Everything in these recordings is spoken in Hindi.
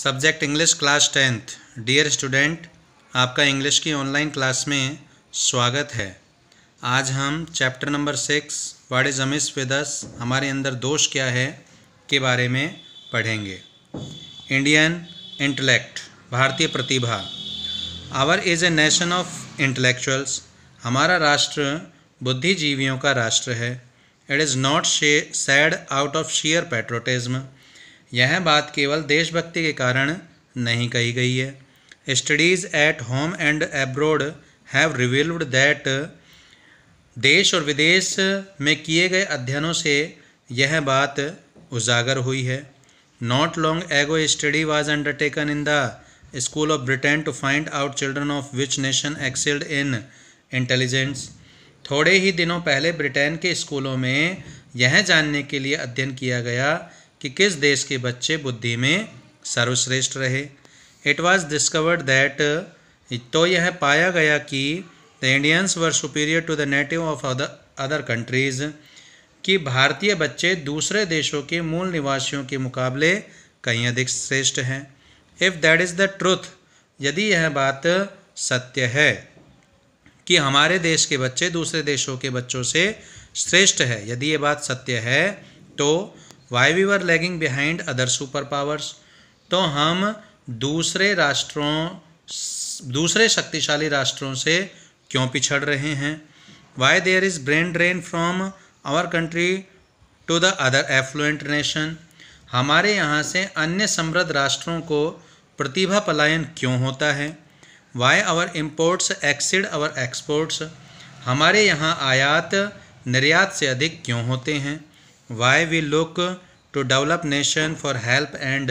Subject English class tenth dear student आपका इंग्लिश की ऑनलाइन क्लास में स्वागत है आज हम chapter number six what is amiss with us हमारे अंदर दोष क्या है के बारे में पढ़ेंगे इंडियन इंटेलेक्ट भारतीय प्रतिभा our is a nation of intellectuals हमारा राष्ट्र बुद्धिजीवियों का राष्ट्र है it is not said out of sheer patriotism यह बात केवल देशभक्ति के कारण नहीं कही गई है studies at home and abroad have revealed that देश और विदेश में किए गए अध्ययनों से यह बात उजागर हुई है not long ago study was undertaken in the school of Britain to find out children of which nation excelled in intelligence थोड़े ही दिनों पहले ब्रिटेन के स्कूलों में यह जानने के लिए अध्ययन किया गया कि किस देश के बच्चे बुद्धि में सर्वश्रेष्ठ रहे इट वॉज डिस्कवर्ड दैट तो यह पाया गया कि the Indians were superior to the native of other countries कि भारतीय बच्चे दूसरे देशों के मूल निवासियों के मुकाबले कहीं अधिक श्रेष्ठ हैं if that is the truth यदि यह बात सत्य है कि हमारे देश के बच्चे दूसरे देशों के बच्चों से श्रेष्ठ है यदि ये बात सत्य है तो why we were lagging behind other superpowers तो हम दूसरे राष्ट्रों दूसरे शक्तिशाली राष्ट्रों से क्यों पिछड़ रहे हैं why there is brain drain from our country to the other affluent nation हमारे यहाँ से अन्य समृद्ध राष्ट्रों को प्रतिभा पलायन क्यों होता है why our imports exceed our exports हमारे यहाँ आयात निर्यात से अधिक क्यों होते हैं why we look to develop nation for help and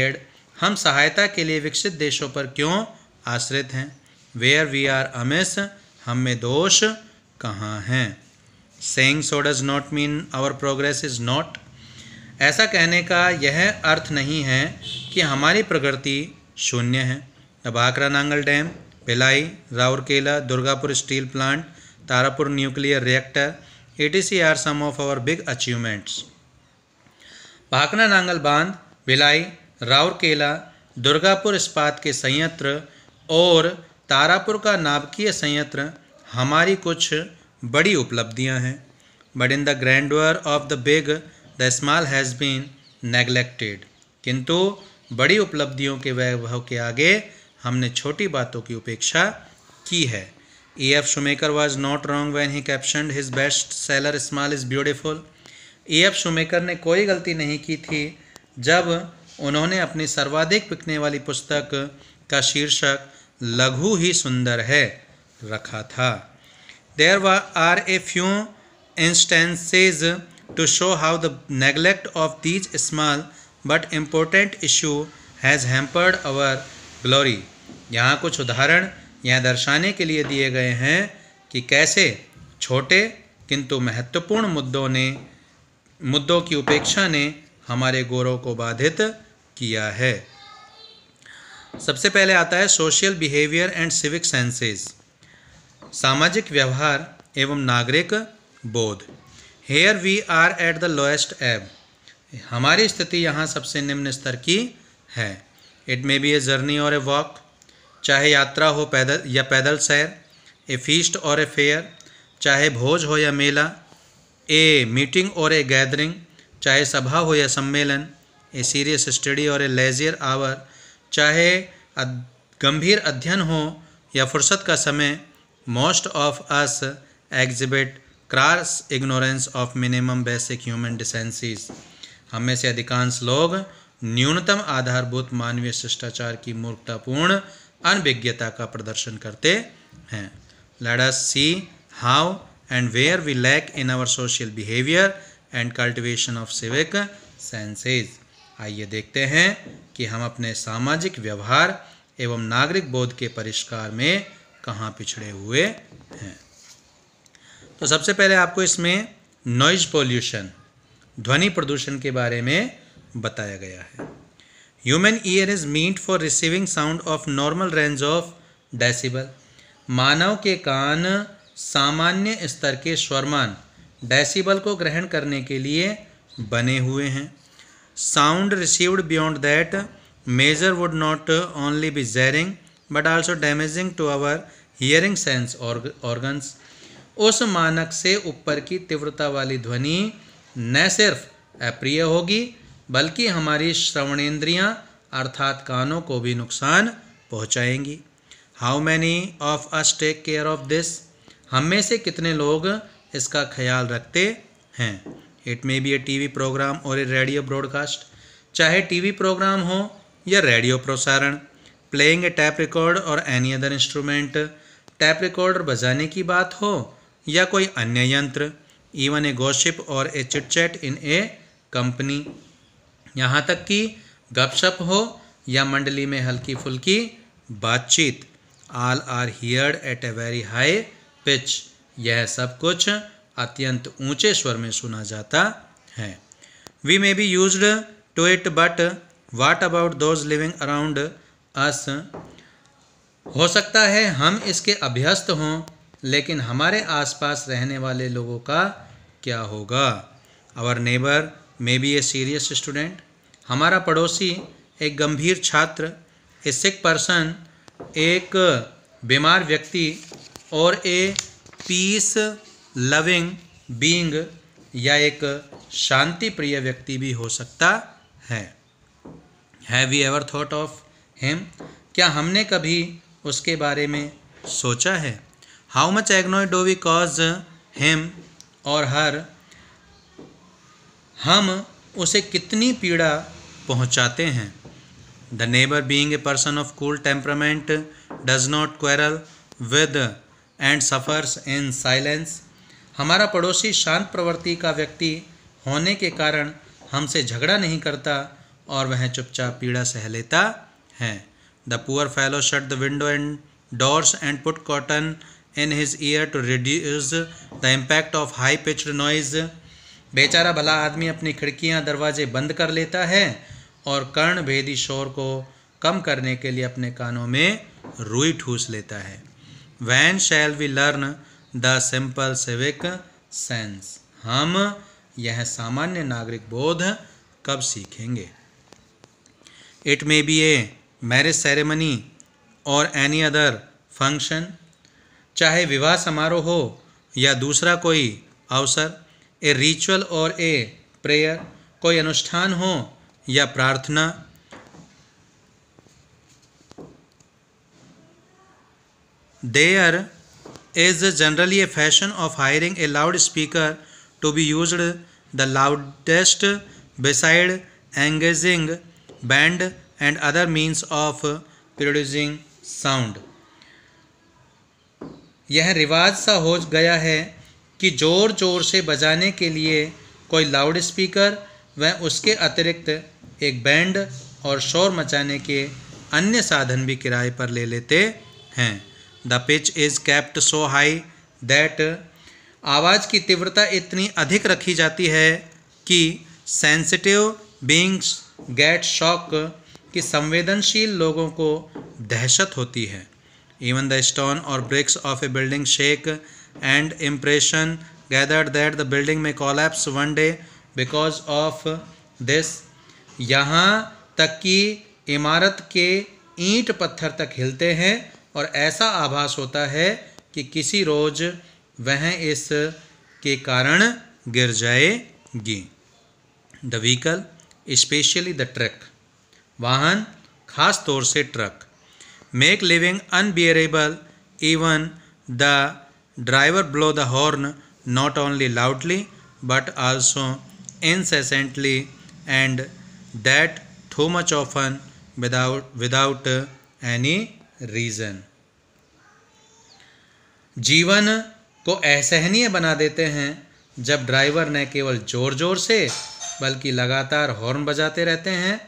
aid हम सहायता के लिए विकसित देशों पर क्यों आश्रित हैं वेयर वी आर अमेस हम में दोष कहाँ हैं saying so does not mean our progress is not ऐसा कहने का यह अर्थ नहीं है कि हमारी प्रगति शून्य है अब आकरा Nangal dam Bhilai Rourkela Durgapur steel plant Tarapur nuclear reactor etc are some of our big achievements भाकना नांगल बांध भिलाई राउरकेला दुर्गापुर इस्पात के संयंत्र और तारापुर का नाभिकीय संयंत्र हमारी कुछ बड़ी उपलब्धियां हैं but in the grandeur of the big the small has been neglected किंतु बड़ी उपलब्धियों के वैभव के आगे हमने छोटी बातों की उपेक्षा की है F Schumacher was not wrong when he caption his best seller small is beautiful E F Schumacher ने कोई गलती नहीं की थी जब उन्होंने अपनी सर्वाधिक बिकने वाली पुस्तक का शीर्षक लघु ही सुंदर है रखा था देर व are a few instances to show how the neglect of these small but important issue has hampered our glory यहाँ कुछ उदाहरण यह दर्शाने के लिए दिए गए हैं कि कैसे छोटे किंतु महत्वपूर्ण मुद्दों ने मुद्दों की उपेक्षा ने हमारे गौरव को बाधित किया है सबसे पहले आता है social behaviour and civic senses सामाजिक व्यवहार एवं नागरिक बोध here we are at the lowest ebb हमारी स्थिति यहाँ सबसे निम्न स्तर की है it may be a journey or a walk चाहे यात्रा हो पैदल या पैदल सैर ए फीस्ट और ए फेयर चाहे भोज हो या मेला ए मीटिंग और ए गैदरिंग चाहे सभा हो या सम्मेलन ए सीरियस स्टडी और ए लेजियर आवर चाहे गंभीर अध्ययन हो या फुर्सत का समय most of us exhibit gross ignorance of minimum basic human decencies हम में से अधिकांश लोग न्यूनतम आधारभूत मानवीय शिष्टाचार की मूर्खतापूर्ण अनभिज्ञता का प्रदर्शन करते हैं let us see how and where we lack in our social behaviour and cultivation of civic senses आइए देखते हैं कि हम अपने सामाजिक व्यवहार एवं नागरिक बोध के परिष्कार में कहाँ पिछड़े हुए हैं तो सबसे पहले आपको इसमें नॉइज पॉल्यूशन ध्वनि प्रदूषण के बारे में बताया गया है human ear is meant for receiving sound of normal range of decibel मानव के कान सामान्य स्तर के स्वरमान डेसिबल को ग्रहण करने के लिए बने हुए हैं sound received beyond that measure would not only be jarring but also damaging to our hearing sense organs उस मानक से ऊपर की तीव्रता वाली ध्वनि न सिर्फ अप्रिय होगी बल्कि हमारी श्रवणेन्द्रियाँ अर्थात कानों को भी नुकसान पहुँचाएंगी how many of us take care of this हम में से कितने लोग इसका ख्याल रखते हैं it may be a T V programme or a radio broadcast चाहे टी वी प्रोग्राम हो या रेडियो प्रसारण playing a tape record or any other instrument tape recorder बजाने की बात हो या कोई अन्य यंत्र इवन ए गोशिप और ए चिटचैट इन ए कंपनी यहाँ तक कि गपशप हो या मंडली में हल्की फुल्की बातचीत all are heard at a very high pitch यह सब कुछ अत्यंत ऊंचे स्वर में सुना जाता है we may be used to it but what about those living around us हो सकता है हम इसके अभ्यस्त हों लेकिन हमारे आसपास रहने वाले लोगों का क्या होगा our neighbour may be a serious student हमारा पड़ोसी एक गंभीर छात्र ए सिक पर्सन एक बीमार व्यक्ति और ए पीस लविंग बींग या एक शांति प्रिय व्यक्ति भी हो सकता है have you ever thought of him क्या हमने कभी उसके बारे में सोचा है how much annoy do we cause him और हर हम उसे कितनी पीड़ा पहुंचाते हैं the neighbour being a person of cool temperament does not quarrel with and suffers in silence हमारा पड़ोसी शांत प्रवृत्ति का व्यक्ति होने के कारण हमसे झगड़ा नहीं करता और वह चुपचाप पीड़ा सह लेता है the poor fellow shut the window and doors and put cotton in his ear to reduce the impact of high pitched noise बेचारा भला आदमी अपनी खिड़कियां दरवाजे बंद कर लेता है और कर्ण भेदी शोर को कम करने के लिए अपने कानों में रुई ठूस लेता है when shall we learn the simple civic sense हम यह सामान्य नागरिक बोध कब सीखेंगे it may be a marriage ceremony और एनी अदर फंक्शन चाहे विवाह समारोह हो या दूसरा कोई अवसर ए रिचुअल और ए प्रेयर कोई अनुष्ठान हो या प्रार्थना there is generally a fashion of hiring a loud speaker to be use the loudest beside engaging band and other means of producing sound यह रिवाज सा हो गया है कि ज़ोर ज़ोर से बजाने के लिए कोई लाउड स्पीकर व उसके अतिरिक्त एक बैंड और शोर मचाने के अन्य साधन भी किराए पर ले लेते हैं the pitch is kept so high that आवाज़ की तीव्रता इतनी अधिक रखी जाती है कि सेंसिटिव बींग्स गेट शॉक कि संवेदनशील लोगों को दहशत होती है इवन द स्टोन और bricks of a building shake and impression gathered that the building may collapse one day because of this यहाँ तक कि इमारत के ईंट पत्थर तक हिलते हैं और ऐसा आभास होता है कि किसी रोज़ वह इस के कारण गिर जाएगी the vehicle specially the truck वाहन खास तौर से truck make living unbearable even the Driver blow the horn not only loudly but also incessantly and that too much often without without any reason. जीवन को असहनीय बना देते हैं जब ड्राइवर न केवल जोर जोर से बल्कि लगातार हॉर्न बजाते रहते हैं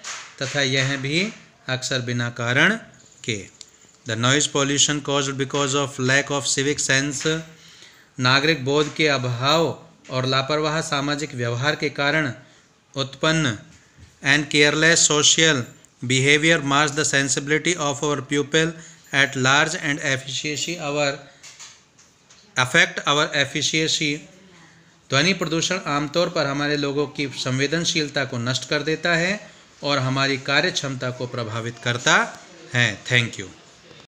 तथा यह भी अक्सर बिना कारण के the noise pollution cause because of lack of civic sense नागरिक बोध के अभाव और लापरवाह सामाजिक व्यवहार के कारण उत्पन्न and careless social behavior marks the sensibility of our pupil at large and efficiency our affect our efficiency ध्वनि प्रदूषण आमतौर पर हमारे लोगों की संवेदनशीलता को नष्ट कर देता है और हमारी कार्य क्षमता को प्रभावित करता है थैंक यू